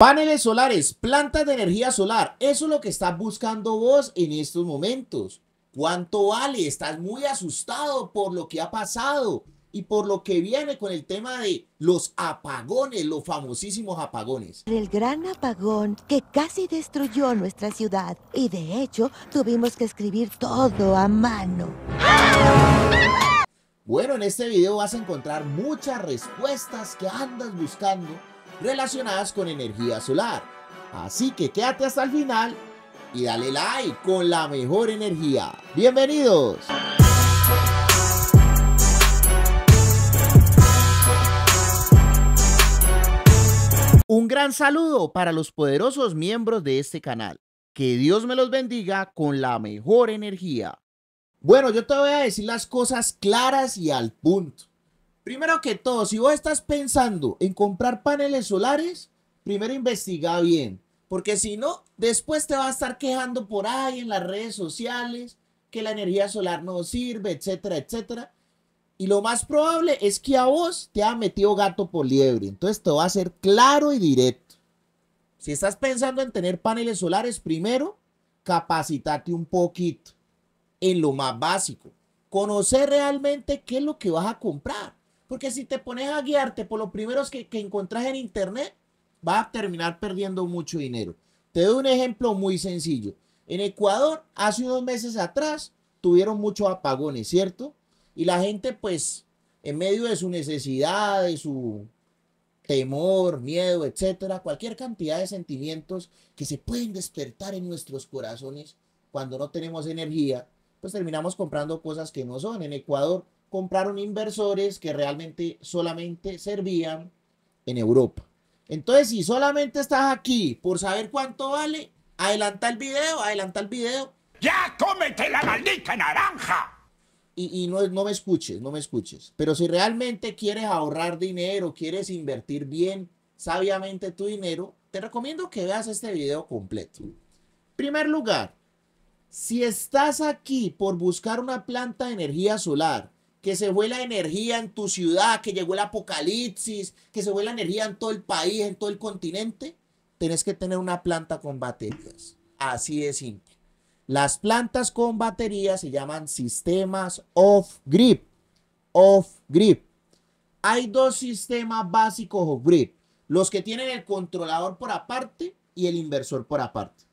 Paneles solares, plantas de energía solar, eso es lo que estás buscando vos en estos momentos. ¿Cuánto vale? Estás muy asustado por lo que ha pasado y por lo que viene con el tema de los apagones, los famosísimos apagones. El gran apagón que casi destruyó nuestra ciudad y de hecho tuvimos que escribir todo a mano. Bueno, en este video vas a encontrar muchas respuestas que andas buscando relacionadas con energía solar. Así que quédate hasta el final y dale like con la mejor energía. ¡Bienvenidos! Un gran saludo para los poderosos miembros de este canal. Que Dios me los bendiga con la mejor energía. Bueno, yo te voy a decir las cosas claras y al punto. Primero que todo, si vos estás pensando en comprar paneles solares, primero investiga bien, porque si no, después te va a estar quejando por ahí en las redes sociales que la energía solar no sirve, etcétera, etcétera. Y lo más probable es que a vos te ha metido gato por liebre. Entonces te va a ser claro y directo. Si estás pensando en tener paneles solares, primero, capacitate un poquito en lo más básico. Conocer realmente qué es lo que vas a comprar. Porque si te pones a guiarte por los primeros que, que encontrás en internet, vas a terminar perdiendo mucho dinero. Te doy un ejemplo muy sencillo. En Ecuador, hace unos meses atrás, tuvieron muchos apagones, ¿cierto? Y la gente, pues, en medio de su necesidad, de su temor, miedo, etcétera, cualquier cantidad de sentimientos que se pueden despertar en nuestros corazones cuando no tenemos energía, pues terminamos comprando cosas que no son. En Ecuador, compraron inversores que realmente solamente servían en Europa. Entonces, si solamente estás aquí por saber cuánto vale, adelanta el video, adelanta el video. ¡Ya cómete la maldita naranja! Y, y no, no me escuches, no me escuches. Pero si realmente quieres ahorrar dinero, quieres invertir bien, sabiamente tu dinero, te recomiendo que veas este video completo. Primer lugar, si estás aquí por buscar una planta de energía solar que se vuela energía en tu ciudad, que llegó el apocalipsis, que se vuela la energía en todo el país, en todo el continente, tenés que tener una planta con baterías. Así de simple. Las plantas con baterías se llaman sistemas off grip Off-grid. Hay dos sistemas básicos off grip Los que tienen el controlador por aparte y el inversor por aparte.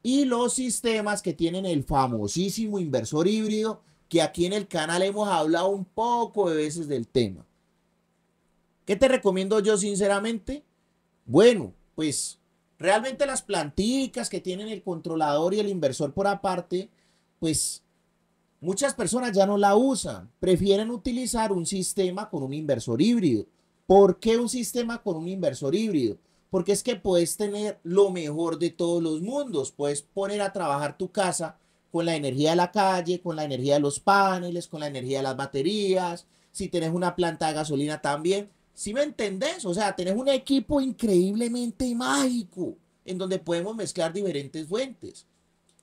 Y los sistemas que tienen el famosísimo inversor híbrido, que aquí en el canal hemos hablado un poco de veces del tema. ¿Qué te recomiendo yo sinceramente? Bueno, pues realmente las plantitas que tienen el controlador y el inversor por aparte, pues muchas personas ya no la usan, prefieren utilizar un sistema con un inversor híbrido. ¿Por qué un sistema con un inversor híbrido? Porque es que puedes tener lo mejor de todos los mundos, puedes poner a trabajar tu casa con la energía de la calle, con la energía de los paneles, con la energía de las baterías, si tenés una planta de gasolina también. Si me entendés? O sea, tenés un equipo increíblemente mágico en donde podemos mezclar diferentes fuentes.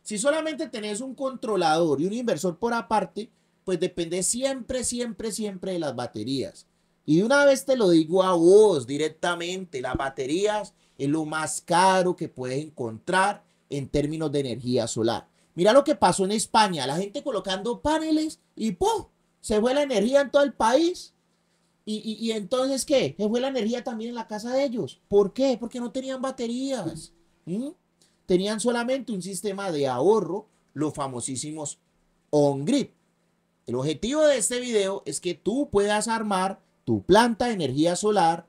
Si solamente tenés un controlador y un inversor por aparte, pues depende siempre, siempre, siempre de las baterías. Y una vez te lo digo a vos directamente, las baterías es lo más caro que puedes encontrar en términos de energía solar. Mira lo que pasó en España, la gente colocando paneles y ¡pum! Se fue la energía en todo el país. Y, entonces, ¿qué? Se fue la energía también en la casa de ellos. ¿Por qué? Porque no tenían baterías. Tenían solamente un sistema de ahorro, los famosísimos on-grid. El objetivo de este video es que tú puedas armar tu planta de energía solar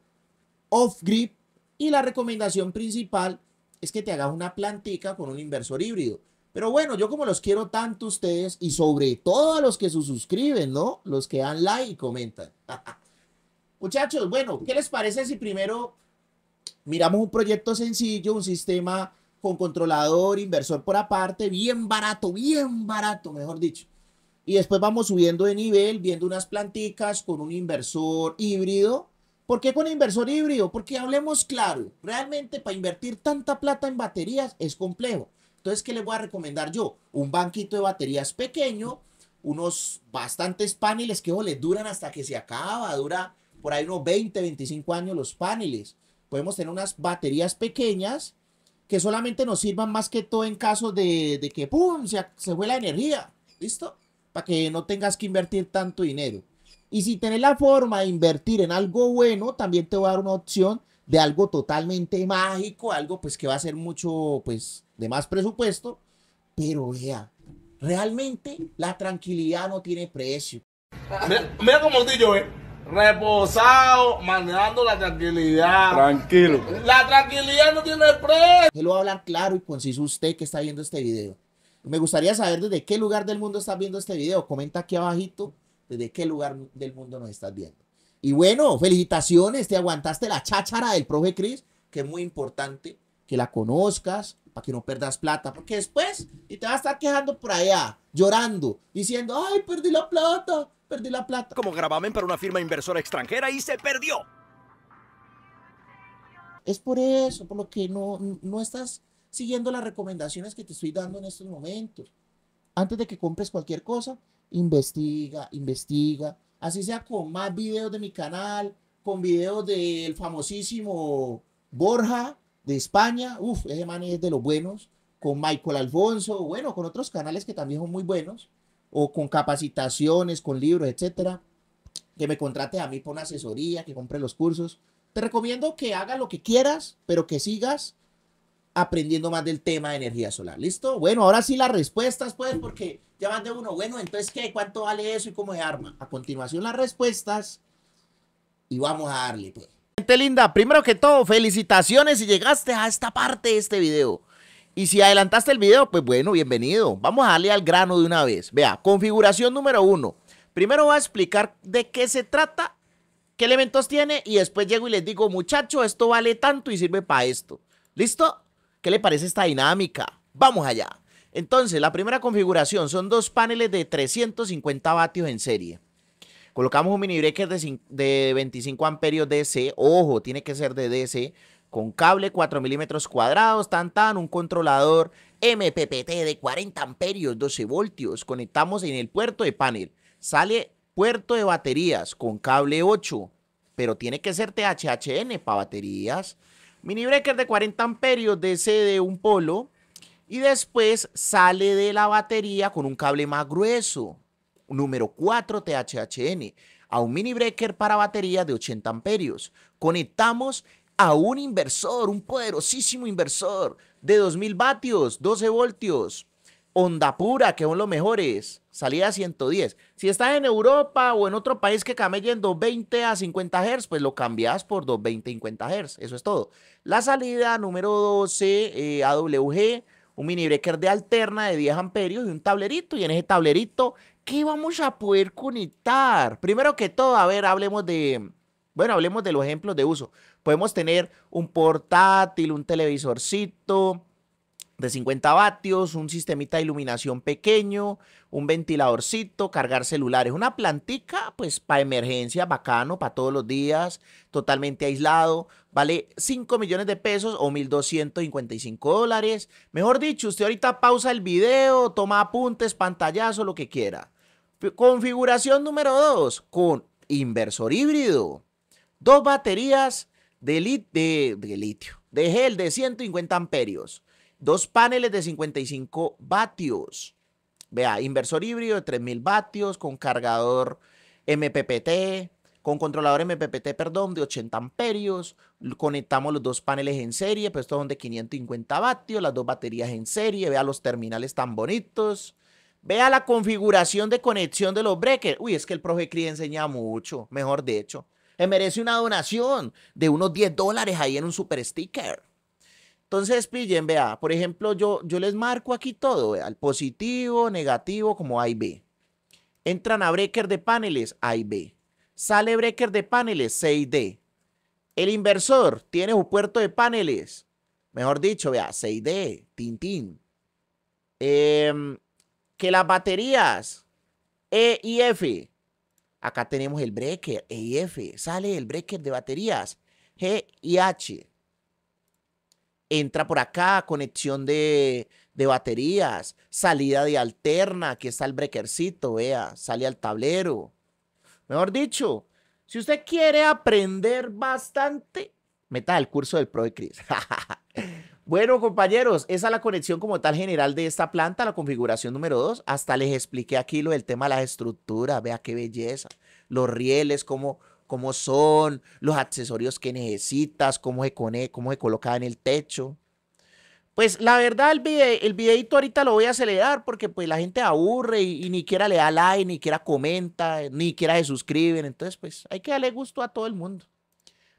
off-grid y la recomendación principal es que te hagas una plantica con un inversor híbrido. Pero bueno, yo como los quiero tanto a ustedes y sobre todo a los que se suscriben, ¿no? Los que dan like y comentan. Muchachos, bueno, ¿qué les parece si primero miramos un proyecto sencillo, un sistema con controlador, inversor por aparte, bien barato, bien barato, mejor dicho. Y después vamos subiendo de nivel, viendo unas planticas con un inversor híbrido. ¿Por qué con inversor híbrido? Porque hablemos claro, realmente para invertir tanta plata en baterías es complejo. Entonces, ¿qué les voy a recomendar yo? Un banquito de baterías pequeño, unos bastantes paneles que les duran hasta que se acaba, dura por ahí unos 20, 25 años los paneles. Podemos tener unas baterías pequeñas que solamente nos sirvan más que todo en caso de, que ¡pum! Se, se fue la energía. ¿Listo? Para que no tengas que invertir tanto dinero. Y si tenés la forma de invertir en algo bueno, también te voy a dar una opción de algo totalmente mágico, algo pues que va a ser mucho pues de más presupuesto, pero vea, realmente la tranquilidad no tiene precio. Mira, mira cómo eh. Reposado, mandando la tranquilidad. Tranquilo. La tranquilidad no tiene precio. Se lo hablar claro y conciso usted que está viendo este video. Me gustaría saber desde qué lugar del mundo estás viendo este video. Comenta aquí abajito desde qué lugar del mundo nos estás viendo. Y bueno, felicitaciones, te aguantaste la cháchara del profe Cris, que es muy importante que la conozcas para que no perdas plata, porque después y te vas a estar quejando por allá, llorando, diciendo, ay, perdí la plata, perdí la plata. Como gravamen para una firma inversora extranjera y se perdió. Es por eso, por lo que no, no estás siguiendo las recomendaciones que te estoy dando en estos momentos. Antes de que compres cualquier cosa, investiga, investiga, así sea con más videos de mi canal, con videos del famosísimo Borja de España, uff, ese man es de los buenos, con Michael Alfonso, bueno, con otros canales que también son muy buenos, o con capacitaciones, con libros, etcétera, que me contrate a mí por una asesoría, que compre los cursos. Te recomiendo que hagas lo que quieras, pero que sigas aprendiendo más del tema de energía solar. ¿Listo? Bueno, ahora sí las respuestas, pues, porque ya van de uno, bueno, entonces, ¿qué? ¿Cuánto vale eso y cómo se arma? A continuación las respuestas y vamos a darle, pues. Gente linda, primero que todo, felicitaciones si llegaste a esta parte de este video. Y si adelantaste el video, pues bueno, bienvenido. Vamos a darle al grano de una vez. Vea, configuración número uno. Primero voy a explicar de qué se trata, qué elementos tiene y después llego y les digo, muchacho, esto vale tanto y sirve para esto. ¿Listo? ¿Qué le parece esta dinámica? Vamos allá. Entonces, la primera configuración son dos paneles de 350 vatios en serie. Colocamos un mini breaker de, 25 amperios DC. Ojo, tiene que ser de DC. Con cable 4 milímetros cuadrados, tan tan, un controlador MPPT de 40 amperios, 12 voltios. Conectamos en el puerto de panel. Sale puerto de baterías con cable 8, pero tiene que ser THHN para baterías. Mini breaker de 40 amperios DC de un polo. Y después sale de la batería con un cable más grueso, número 4 THHN, a un mini breaker para batería de 80 amperios. Conectamos a un inversor, un poderosísimo inversor de 2000 vatios, 12 voltios, Onda Pura, que son los mejores, salida 110. Si estás en Europa o en otro país que camelle en 220 a 50 Hz, pues lo cambias por 220 a 50 Hz. Eso es todo. La salida número 12 eh, AWG, un mini breaker de alterna de 10 amperios y un tablerito. Y en ese tablerito, ¿qué vamos a poder conectar? Primero que todo, a ver, hablemos de, bueno, hablemos de los ejemplos de uso. Podemos tener un portátil, un televisorcito, de 50 vatios, un sistemita de iluminación pequeño, un ventiladorcito, cargar celulares, una plantica pues para emergencia, bacano, para todos los días, totalmente aislado, vale 5 millones de pesos o 1.255 dólares. Mejor dicho, usted ahorita pausa el video, toma apuntes, pantallazo, lo que quiera. Configuración número 2, con inversor híbrido, dos baterías de, de litio, de gel de 150 amperios Dos paneles de 55 vatios. Vea, inversor híbrido de 3000 vatios con cargador MPPT, con controlador MPPT, perdón, de 80 amperios. Conectamos los dos paneles en serie, pues estos son de 550 vatios, las dos baterías en serie. Vea los terminales tan bonitos. Vea la configuración de conexión de los breakers. Uy, es que el profe enseña mucho, mejor de hecho. Me merece una donación de unos 10 dólares ahí en un super sticker. Entonces, pillen, vea, por ejemplo, yo, yo les marco aquí todo, vea, positivo, negativo, como A y B. Entran a breaker de paneles, A y B. Sale breaker de paneles, C y D. El inversor tiene un puerto de paneles, mejor dicho, vea, C y D, tin, em, que las baterías, E y F. Acá tenemos el breaker, E y F. Sale el breaker de baterías, G y H entra por acá, conexión de, baterías, salida de alterna, aquí está el breakercito, vea, sale al tablero. Mejor dicho, si usted quiere aprender bastante, meta el curso del Pro de Cris. bueno, compañeros, esa es la conexión como tal general de esta planta, la configuración número 2. Hasta les expliqué aquí lo del tema de las estructuras, vea qué belleza. Los rieles, cómo, cómo son, los accesorios que necesitas, cómo se, cone, cómo se coloca en el techo. Pues la verdad, el, videito ahorita lo voy a acelerar porque pues la gente aburre y, ni quiera le da like, ni quiera comenta, ni quiera se suscriben. Entonces, pues hay que darle gusto a todo el mundo.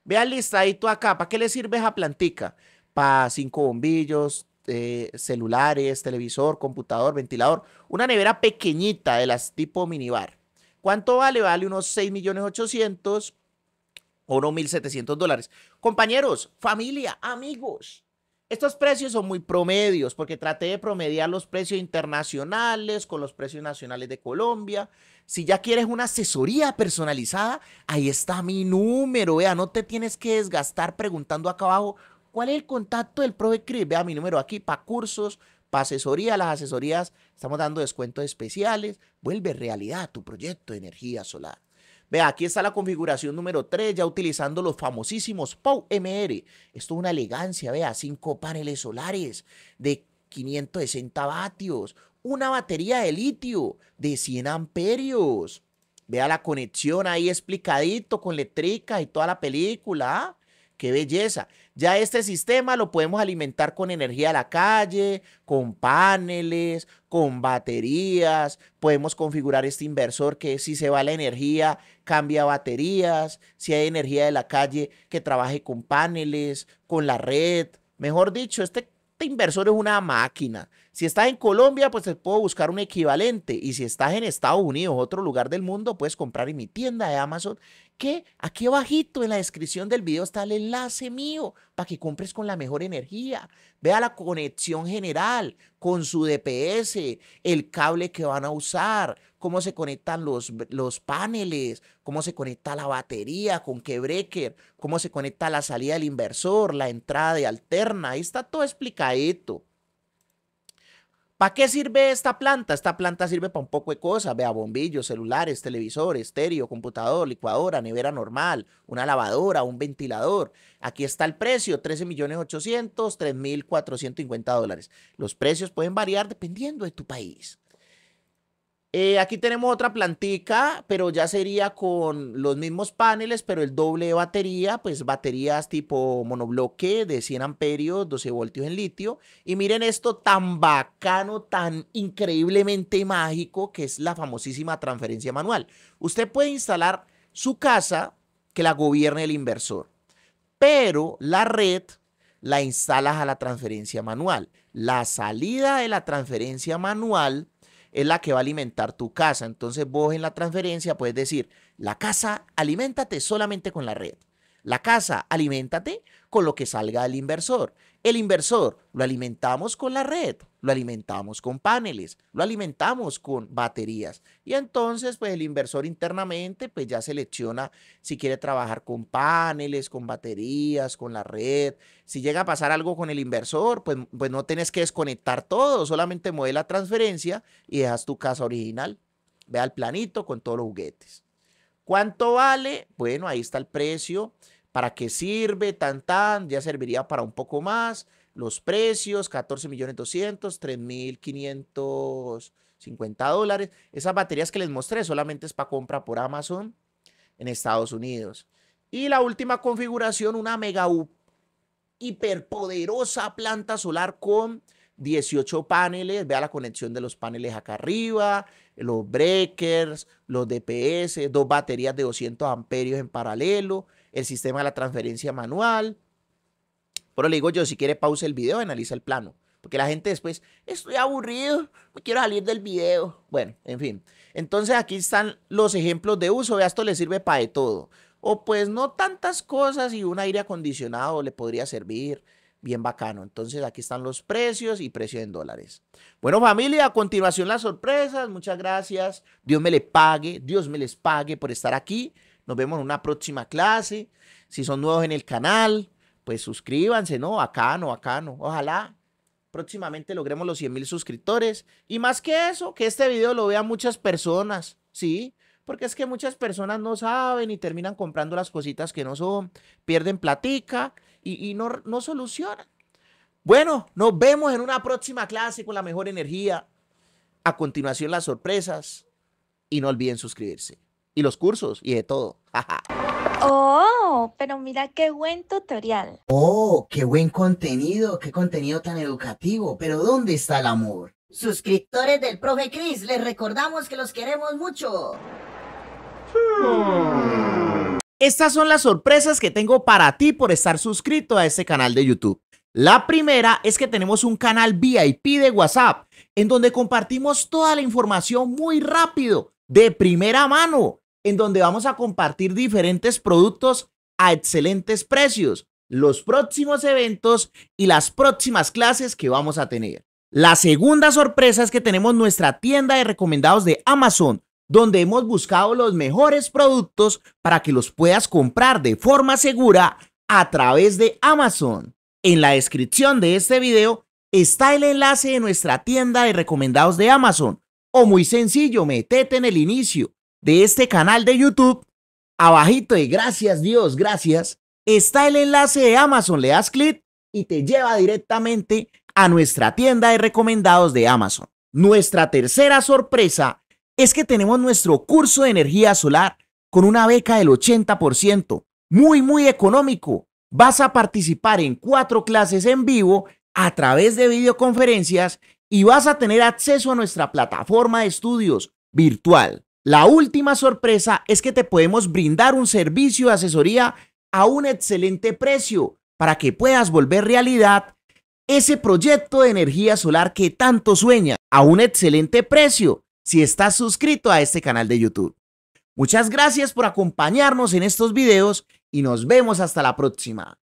Vean listadito acá. ¿Para qué le sirve esa plantica? Para cinco bombillos, eh, celulares, televisor, computador, ventilador. Una nevera pequeñita de las tipo minibar. ¿Cuánto vale? Vale unos 6 millones o unos 1.700 dólares. Compañeros, familia, amigos. Estos precios son muy promedios porque traté de promediar los precios internacionales con los precios nacionales de Colombia. Si ya quieres una asesoría personalizada, ahí está mi número. Vea, no te tienes que desgastar preguntando acá abajo cuál es el contacto del ProDeCRIP. Vea mi número aquí para cursos, para asesoría, las asesorías estamos dando descuentos especiales. Vuelve realidad tu proyecto de energía solar. Vea, aquí está la configuración número 3, ya utilizando los famosísimos POW MR. Esto es una elegancia, vea, cinco paneles solares de 560 vatios, una batería de litio de 100 amperios. Vea la conexión ahí explicadito con eléctrica y toda la película. ¿ah? qué belleza. Ya este sistema lo podemos alimentar con energía de la calle, con paneles, con baterías. Podemos configurar este inversor que si se va la energía, cambia baterías. Si hay energía de la calle, que trabaje con paneles, con la red. Mejor dicho, este, este inversor es una máquina. Si estás en Colombia, pues te puedo buscar un equivalente. Y si estás en Estados Unidos, otro lugar del mundo, puedes comprar en mi tienda de Amazon qué? Aquí abajito en la descripción del video está el enlace mío para que compres con la mejor energía. Vea la conexión general con su DPS, el cable que van a usar, cómo se conectan los, paneles, cómo se conecta la batería, con qué breaker, cómo se conecta la salida del inversor, la entrada de alterna. Ahí está todo explicadito. ¿Para qué sirve esta planta? Esta planta sirve para un poco de cosas, vea, bombillos, celulares, televisores, estéreo, computador, licuadora, nevera normal, una lavadora, un ventilador. Aquí está el precio, 13 millones 3.450 dólares. Los precios pueden variar dependiendo de tu país. Eh, aquí tenemos otra plantica, pero ya sería con los mismos paneles, pero el doble de batería, pues baterías tipo monobloque de 100 amperios, 12 voltios en litio. Y miren esto tan bacano, tan increíblemente mágico, que es la famosísima transferencia manual. Usted puede instalar su casa que la gobierne el inversor, pero la red la instalas a la transferencia manual. La salida de la transferencia manual es la que va a alimentar tu casa. Entonces vos en la transferencia puedes decir, la casa, alimentate solamente con la red. La casa, alimentate con lo que salga del inversor. El inversor, lo alimentamos con la red lo alimentamos con paneles, lo alimentamos con baterías. Y entonces, pues el inversor internamente, pues ya selecciona si quiere trabajar con paneles, con baterías, con la red. Si llega a pasar algo con el inversor, pues, pues no tienes que desconectar todo, solamente mueve la transferencia y dejas tu casa original. Ve al planito con todos los juguetes. ¿Cuánto vale? Bueno, ahí está el precio. ¿Para qué sirve? Tan, tan, ya serviría para un poco más los precios, 14 millones 3.550 dólares. Esas baterías que les mostré solamente es para compra por Amazon en Estados Unidos. Y la última configuración, una mega hiperpoderosa planta solar con 18 paneles. Vea la conexión de los paneles acá arriba, los breakers, los DPS, dos baterías de 200 amperios en paralelo, el sistema de la transferencia manual, pero le digo yo, si quiere pausa el video, analiza el plano. Porque la gente después, estoy aburrido, me quiero salir del video. Bueno, en fin. Entonces aquí están los ejemplos de uso. Vea, esto le sirve para de todo. O pues no tantas cosas y un aire acondicionado le podría servir. Bien bacano. Entonces aquí están los precios y precio en dólares. Bueno familia, a continuación las sorpresas. Muchas gracias. Dios me le pague. Dios me les pague por estar aquí. Nos vemos en una próxima clase. Si son nuevos en el canal pues suscríbanse, ¿no? Acá no. Ojalá próximamente logremos los 100 mil suscriptores. Y más que eso, que este video lo vean muchas personas, ¿sí? Porque es que muchas personas no saben y terminan comprando las cositas que no son, pierden platica y, no, no solucionan. Bueno, nos vemos en una próxima clase con la mejor energía. A continuación las sorpresas y no olviden suscribirse. Y los cursos y de todo. Oh, pero mira qué buen tutorial. Oh, qué buen contenido, qué contenido tan educativo. Pero ¿dónde está el amor? Suscriptores del Profe Cris, les recordamos que los queremos mucho. Estas son las sorpresas que tengo para ti por estar suscrito a este canal de YouTube. La primera es que tenemos un canal VIP de WhatsApp en donde compartimos toda la información muy rápido, de primera mano en donde vamos a compartir diferentes productos a excelentes precios, los próximos eventos y las próximas clases que vamos a tener. La segunda sorpresa es que tenemos nuestra tienda de recomendados de Amazon, donde hemos buscado los mejores productos para que los puedas comprar de forma segura a través de Amazon. En la descripción de este video está el enlace de nuestra tienda de recomendados de Amazon. O muy sencillo, metete en el inicio, de este canal de YouTube, abajito y gracias Dios, gracias, está el enlace de Amazon. Le das clic y te lleva directamente a nuestra tienda de recomendados de Amazon. Nuestra tercera sorpresa es que tenemos nuestro curso de energía solar con una beca del 80%, muy, muy económico. Vas a participar en cuatro clases en vivo a través de videoconferencias y vas a tener acceso a nuestra plataforma de estudios virtual. La última sorpresa es que te podemos brindar un servicio de asesoría a un excelente precio para que puedas volver realidad ese proyecto de energía solar que tanto sueñas a un excelente precio si estás suscrito a este canal de YouTube. Muchas gracias por acompañarnos en estos videos y nos vemos hasta la próxima.